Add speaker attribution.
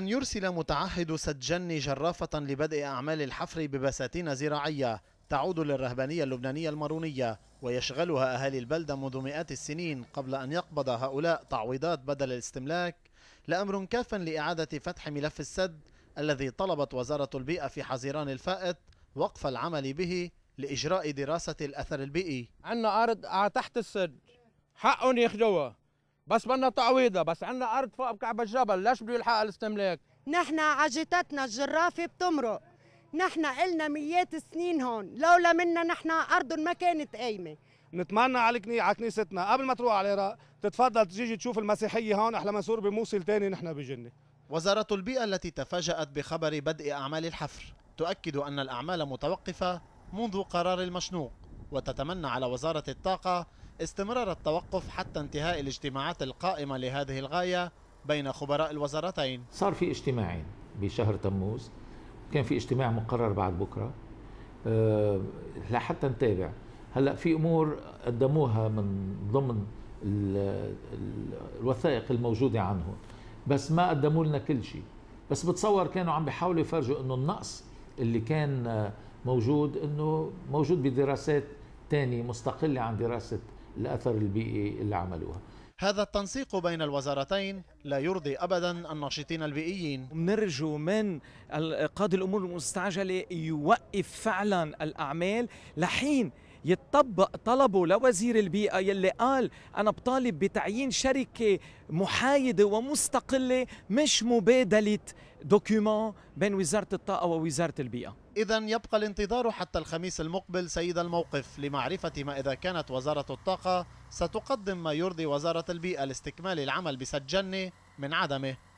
Speaker 1: أن يرسل متعهد سجني جرافة لبدء أعمال الحفر ببساتين زراعية تعود للرهبانية اللبنانية المارونية ويشغلها أهالي البلدة منذ مئات السنين قبل أن يقبض هؤلاء تعويضات بدل الاستملاك لأمر كاف لإعادة فتح ملف السد الذي طلبت وزارة البيئة في حزيران الفائت وقف العمل به لإجراء دراسة الأثر
Speaker 2: البيئي عندنا أرض آه، تحت السد حقهم ياخذوها بس بدنا تعويضها بس عندنا ارض فوق بكعب الجبل ليش بده يلحقها الاستملاك نحن عجتتنا الجرافه بتمرق نحن إلنا ميات السنين هون لولا منا نحن ارض ما كانت قايمه نتمنى على على كنيستنا قبل ما تروح على العراق تتفضل تجي تشوف المسيحيه هون احلى منصور بموصل تاني نحن بجنه
Speaker 1: وزاره البيئه التي تفاجات بخبر بدء اعمال الحفر تؤكد ان الاعمال متوقفه منذ قرار المشنوق وتتمنى على وزاره الطاقه استمرار التوقف حتى انتهاء الاجتماعات القائمة لهذه الغاية بين خبراء الوزارتين
Speaker 3: صار في اجتماعين بشهر تموز كان في اجتماع مقرر بعد بكرة أه لحتى نتابع هلا في امور قدموها من ضمن الوثائق الموجوده عنه بس ما قدموا لنا كل شيء بس بتصور كانوا عم بيحاولوا يفرجوا انه النقص اللي كان موجود انه موجود بدراسات تانية مستقله عن دراسه الأثر البيئي اللي عملوها هذا التنسيق بين
Speaker 2: الوزارتين لا يرضي ابدا الناشطين البيئيين نرجو من قاضي الامور المستعجله يوقف فعلا الاعمال لحين يتطبق طلبه لوزير البيئة يلي قال أنا بطالب بتعيين شركة محايدة ومستقلة مش مبادلة دوكيومون بين وزارة الطاقة ووزارة البيئة
Speaker 1: إذا يبقى الانتظار حتى الخميس المقبل سيد الموقف لمعرفة ما إذا كانت وزارة الطاقة ستقدم ما يرضي وزارة البيئة لاستكمال العمل بسجنة من عدمه